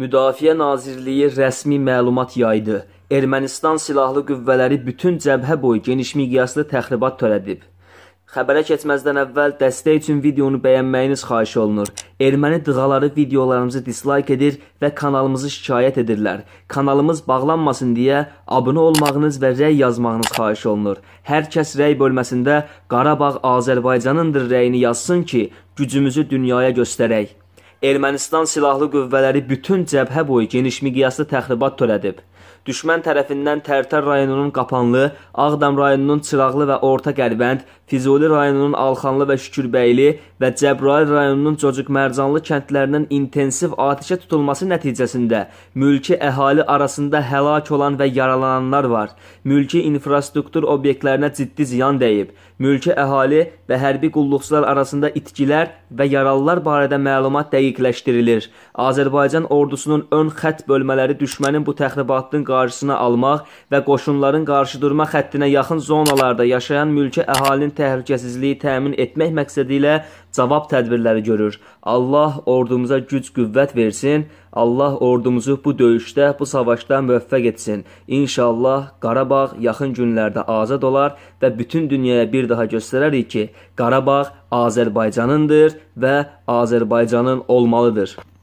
Müdafiə Nazirliyi rəsmi məlumat yaydı. Ermənistan silahlı qüvvələri bütün cəbhə boyu geniş miqyaslı təxribat törədib. Xəbərə keçməzdən əvvəl dəstək üçün videonu bəyənməyiniz xahiş olunur. Erməni dığaları videolarımızı dislike edir və kanalımızı şikayət edirlər. Kanalımız bağlanmasın deyə abunə olmağınız və rəy yazmağınız xahiş olunur. Hər kəs rəy bölməsində Qarabağ Azərbaycanındır rəyini yazsın ki, gücümüzü dünyaya göstərək. Ermənistan silahlı qüvvələri bütün cəbhə boyu geniş miqyaslı təxribat törədib. Düşmən tərəfindən Tərtər rayonunun Qapanlı, Ağdam rayonunun Çıraqlı və Orta Qərbənd, Füzuli rayonunun Alxanlı və Şükürbəyli və Cəbrayıl rayonunun Cocuq Mərcanlı kəndlərinin intensiv atəşə tutulması nəticəsində mülki əhali arasında həlak olan və yaralananlar var. Mülki infrastruktur obyektlərinə ciddi ziyan dəyib. Mülki əhali və hərbi qulluqçular arasında itkilər və yaralılar barədə məlumat dəqiqləşdirilir. Azərbaycan ordusunun ön xətt bölmələri düşmənin bu təxribatı haqqın qarşısını almaq və qoşunların qarşıdurma xəttinə yaxın zonalarda yaşayan mülki əhalinin təhlükəsizliyi təmin etmək məqsədi ilə cavab tədbirləri görür. Allah ordumuza güc-qüvvət versin. Allah ordumuzu bu döyüşdə, bu savaşda müvəffəq etsin. İnşallah Qarabağ yaxın günlərdə azad olar və bütün dünyaya bir daha göstərərik ki, Qarabağ Azərbaycanındır və Azərbaycanın olmalıdır.